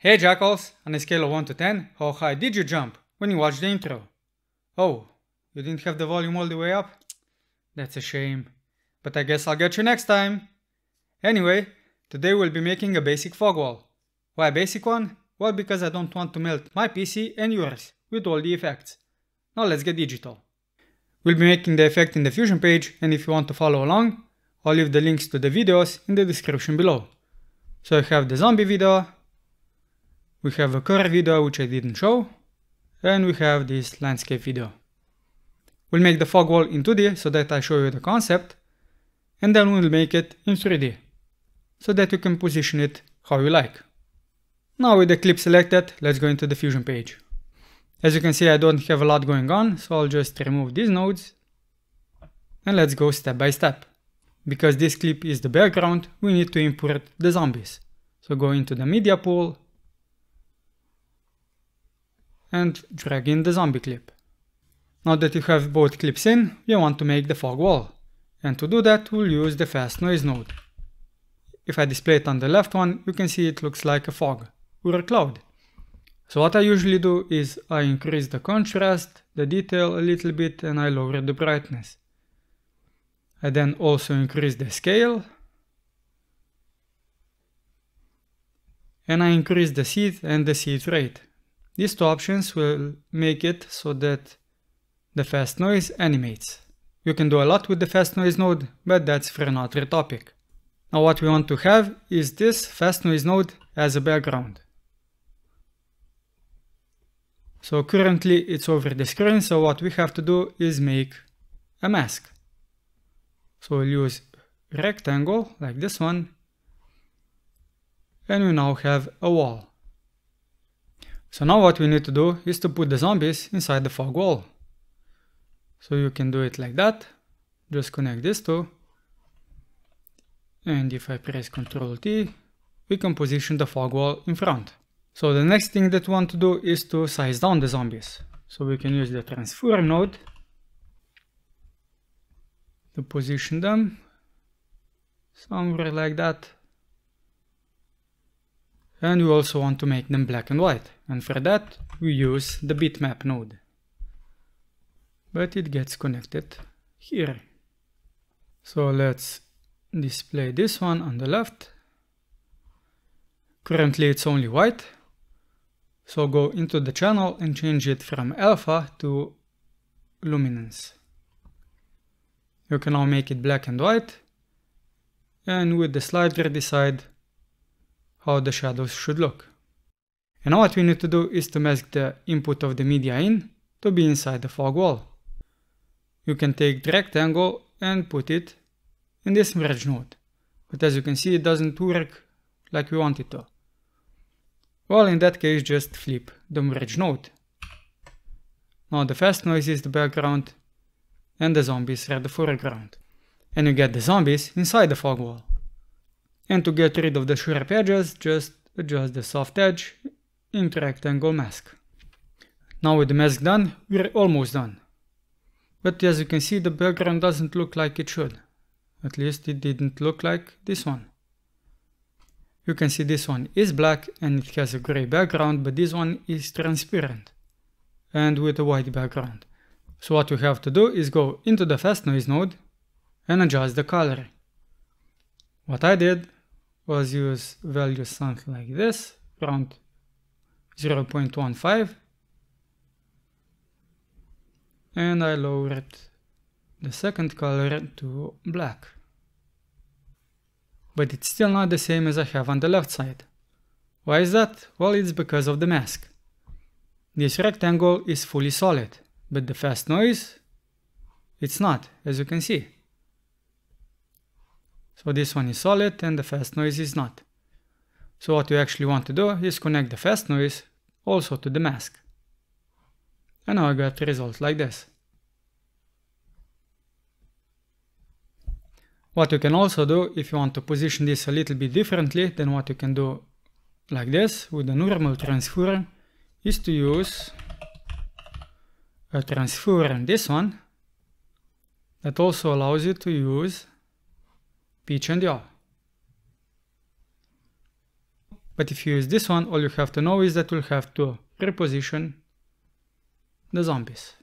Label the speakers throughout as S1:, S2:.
S1: Hey Jackals, on a scale of 1 to 10, how high did you jump when you watched the intro? Oh, you didn't have the volume all the way up? That's a shame. But I guess I'll get you next time. Anyway, today we'll be making a basic fog wall. Why a basic one? Well, because I don't want to melt my PC and yours with all the effects. Now let's get digital. We'll be making the effect in the Fusion page and if you want to follow along, I'll leave the links to the videos in the description below. So I have the zombie video, we have a current video which I didn't show and we have this landscape video. We'll make the fog wall in 2D so that I show you the concept and then we'll make it in 3D so that you can position it how you like. Now with the clip selected, let's go into the Fusion page. As you can see, I don't have a lot going on, so I'll just remove these nodes and let's go step by step. Because this clip is the background, we need to import the zombies. So go into the media pool and drag in the zombie clip. Now that you have both clips in, you want to make the fog wall. And to do that, we'll use the fast noise node. If I display it on the left one, you can see it looks like a fog, or a cloud. So what I usually do is I increase the contrast, the detail a little bit and I lower the brightness. I then also increase the scale. And I increase the seed and the seed rate. These two options will make it so that the fast noise animates. You can do a lot with the fast noise node, but that's for another topic. Now what we want to have is this fast noise node as a background. So currently it's over the screen, so what we have to do is make a mask. So we'll use rectangle like this one, and we now have a wall. So now what we need to do is to put the zombies inside the fog wall. So you can do it like that. Just connect these two. And if I press Ctrl T, we can position the fog wall in front. So the next thing that we want to do is to size down the zombies. So we can use the transform node to position them somewhere like that. And we also want to make them black and white. And for that, we use the bitmap node. But it gets connected here. So let's display this one on the left. Currently it's only white. So go into the channel and change it from alpha to luminance. You can now make it black and white. And with the slider decide how the shadows should look. And all that we need to do is to mask the input of the media in to be inside the fog wall. You can take the rectangle and put it in this merge node. But as you can see, it doesn't work like we want it to. Well, in that case, just flip the merge node. Now the fast noise is the background and the zombies are the foreground. And you get the zombies inside the fog wall. And to get rid of the sharp edges, just adjust the soft edge in rectangle mask. Now with the mask done, we're almost done. But as you can see, the background doesn't look like it should. At least it didn't look like this one. You can see this one is black and it has a gray background, but this one is transparent and with a white background. So what you have to do is go into the fast noise node and adjust the color. What I did was use values something like this, around 0.15 and I lowered the second color to black. But it's still not the same as I have on the left side. Why is that? Well, it's because of the mask. This rectangle is fully solid, but the fast noise, it's not, as you can see. So this one is solid and the fast noise is not. So what you actually want to do is connect the fast noise also to the mask. And now I got results like this. What you can also do if you want to position this a little bit differently than what you can do like this with a normal transfer is to use a transfer and this one that also allows you to use pitch and yaw. But if you use this one, all you have to know is that you'll have to reposition the zombies.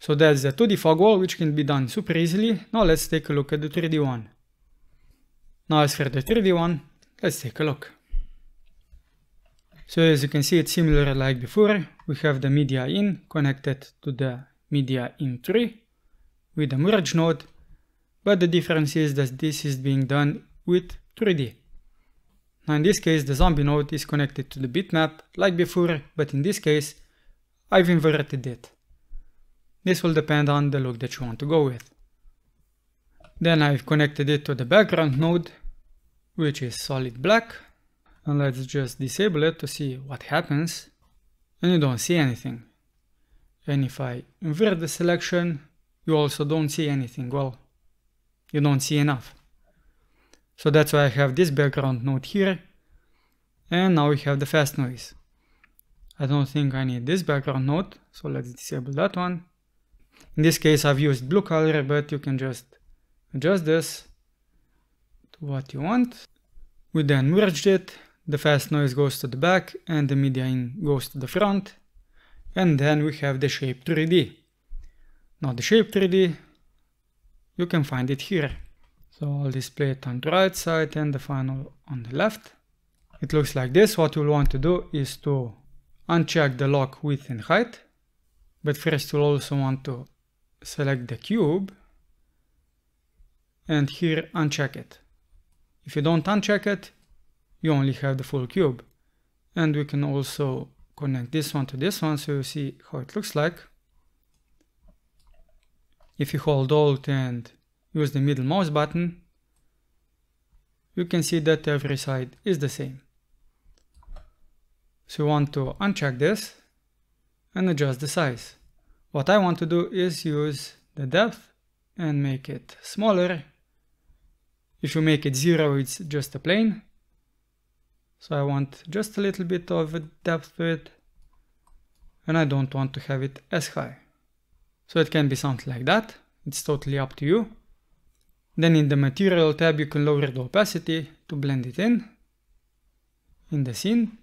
S1: So that's the 2D fog wall, which can be done super easily. Now let's take a look at the 3D one. Now as for the 3D one, let's take a look. So as you can see, it's similar like before. We have the media in connected to the media in 3 with the merge node. But the difference is that this is being done with 3D. Now in this case the zombie node is connected to the bitmap like before but in this case I've inverted it. This will depend on the look that you want to go with. Then I've connected it to the background node which is solid black and let's just disable it to see what happens and you don't see anything. And if I invert the selection you also don't see anything, well, you don't see enough. So that's why I have this background note here. And now we have the fast noise. I don't think I need this background note, so let's disable that one. In this case I've used blue color, but you can just adjust this to what you want. We then merged it, the fast noise goes to the back and the median goes to the front. And then we have the shape 3D. Now the shape 3D, you can find it here. So I'll display it on the right side and the final on the left. It looks like this. What you'll want to do is to uncheck the lock width and height. But first you'll also want to select the cube and here uncheck it. If you don't uncheck it, you only have the full cube. And we can also connect this one to this one so you see how it looks like. If you hold Alt and use the middle mouse button, you can see that every side is the same. So you want to uncheck this and adjust the size. What I want to do is use the depth and make it smaller. If you make it zero, it's just a plane. So I want just a little bit of depth to it and I don't want to have it as high. So it can be something like that. It's totally up to you. Then in the material tab you can lower the opacity to blend it in, in the scene.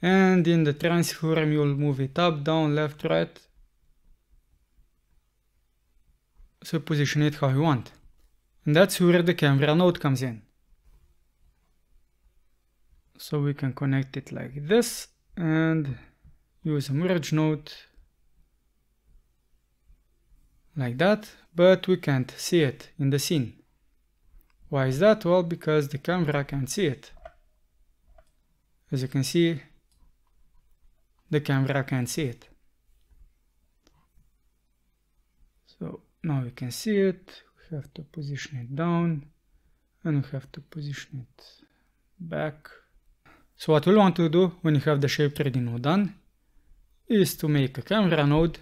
S1: And in the transform you'll move it up, down, left, right. So position it how you want. And that's where the camera node comes in. So we can connect it like this and use a merge node like that, but we can't see it in the scene. Why is that? Well, because the camera can't see it. As you can see, the camera can't see it. So now we can see it, we have to position it down and we have to position it back. So what we will want to do when you have the shape 3D node done is to make a camera node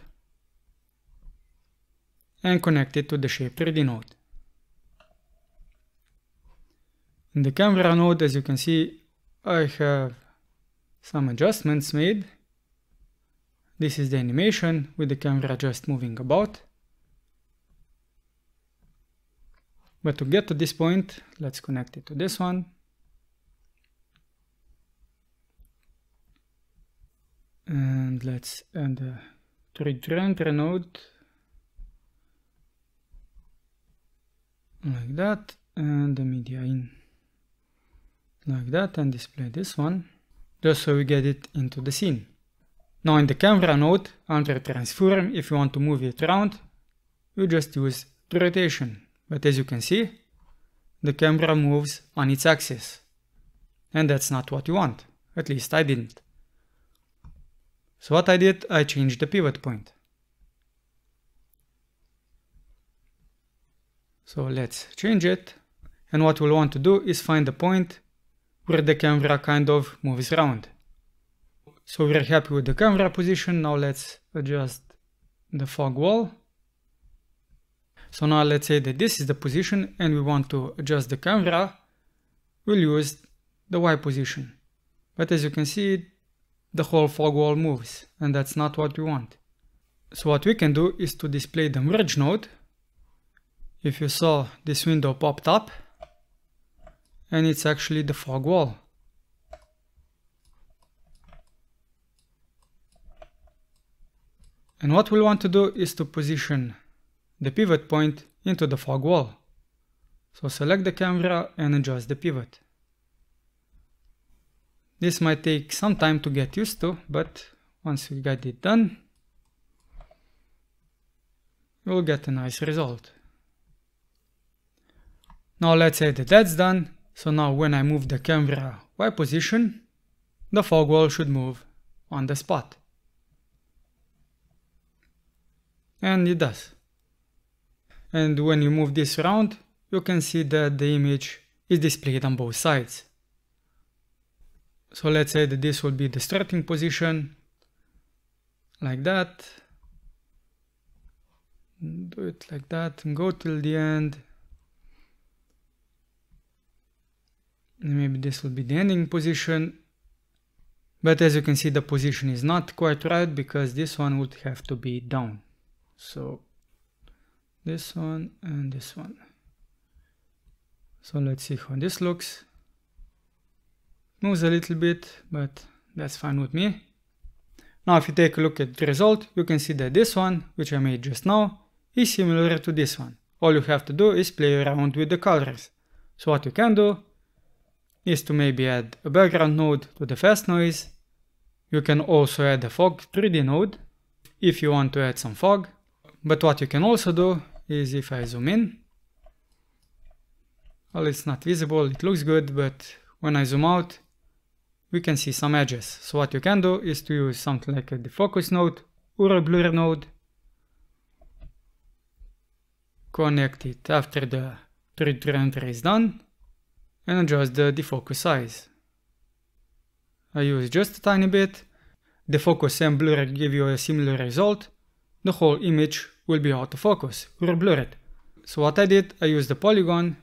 S1: and connect it to the shape 3D node. In the camera node, as you can see, I have some adjustments made. This is the animation with the camera just moving about. But to get to this point, let's connect it to this one. And let's add the 3D render node like that and the media in like that and display this one just so we get it into the scene. Now in the camera node under transform if you want to move it around you just use the rotation but as you can see the camera moves on its axis and that's not what you want at least I didn't. So what I did I changed the pivot point So let's change it. And what we'll want to do is find the point where the camera kind of moves around. So we're happy with the camera position. Now let's adjust the fog wall. So now let's say that this is the position and we want to adjust the camera. We'll use the Y position. But as you can see, the whole fog wall moves and that's not what we want. So what we can do is to display the merge node if you saw this window popped up and it's actually the fog wall. And what we will want to do is to position the pivot point into the fog wall. So select the camera and adjust the pivot. This might take some time to get used to, but once we get it done, we'll get a nice result. Now let's say that that's done. So now when I move the camera Y position, the fog wall should move on the spot. And it does. And when you move this around, you can see that the image is displayed on both sides. So let's say that this will be the starting position, like that. Do it like that and go till the end. maybe this will be the ending position but as you can see the position is not quite right because this one would have to be down so this one and this one so let's see how this looks moves a little bit but that's fine with me now if you take a look at the result you can see that this one which I made just now is similar to this one all you have to do is play around with the colors so what you can do is to maybe add a background node to the fast noise. You can also add a fog 3D node if you want to add some fog. But what you can also do is if I zoom in, well, it's not visible, it looks good, but when I zoom out, we can see some edges. So what you can do is to use something like a defocus node or a blur node. Connect it after the 3D render is done and adjust the defocus size. I use just a tiny bit, the focus and blur give you a similar result, the whole image will be out of focus or blurred. So what I did, I used the polygon,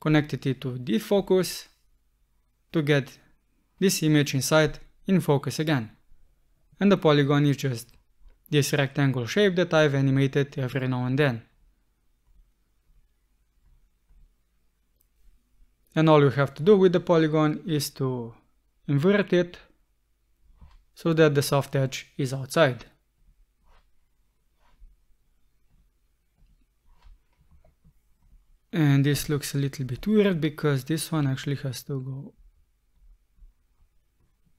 S1: connected it to defocus to get this image inside in focus again. And the polygon is just this rectangle shape that I've animated every now and then. and all you have to do with the polygon is to invert it so that the soft edge is outside. And this looks a little bit weird because this one actually has to go.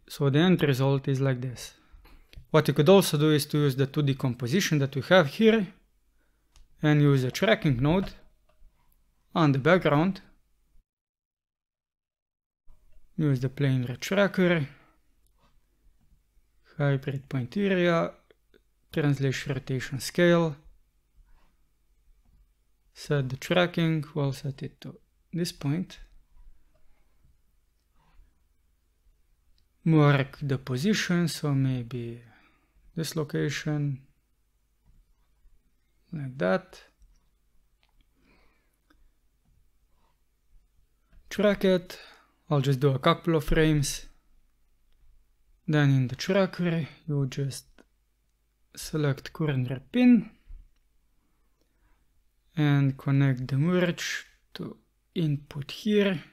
S1: So the end result is like this. What you could also do is to use the 2D composition that we have here and use a tracking node on the background Use the plane retracker. Hybrid point area. Translation rotation scale. Set the tracking. We'll set it to this point. Mark the position. So maybe this location. Like that. Track it. I'll just do a couple of frames. Then in the tracker, you just select corner pin and connect the merge to input here.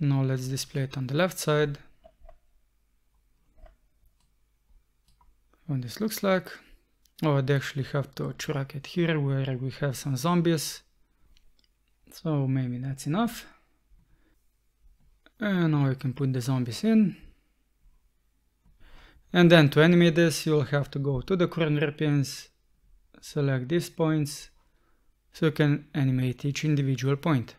S1: Now let's display it on the left side. What this looks like. Oh, I'd actually have to track it here where we have some zombies. So maybe that's enough. And now you can put the zombies in. And then to animate this, you'll have to go to the corner pins, select these points, so you can animate each individual point.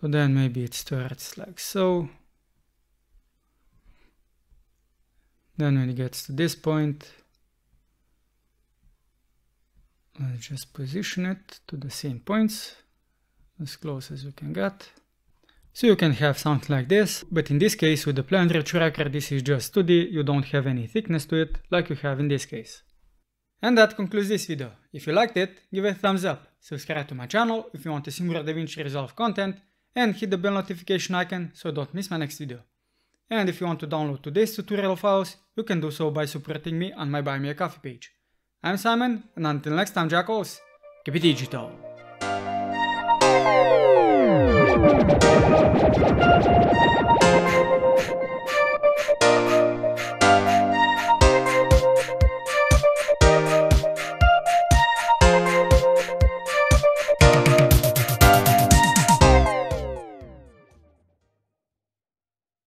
S1: So then maybe it starts like so. Then when it gets to this point, let's just position it to the same points as close as you can get. So you can have something like this, but in this case with the plunger tracker this is just 2D, you don't have any thickness to it, like you have in this case. And that concludes this video. If you liked it, give it a thumbs up, subscribe to my channel if you want to see more DaVinci Resolve content, and hit the bell notification icon so don't miss my next video. And if you want to download today's tutorial files, you can do so by supporting me on my Buy Me a Coffee page. I'm Simon, and until next time, Jackals, keep it digital! Thank you.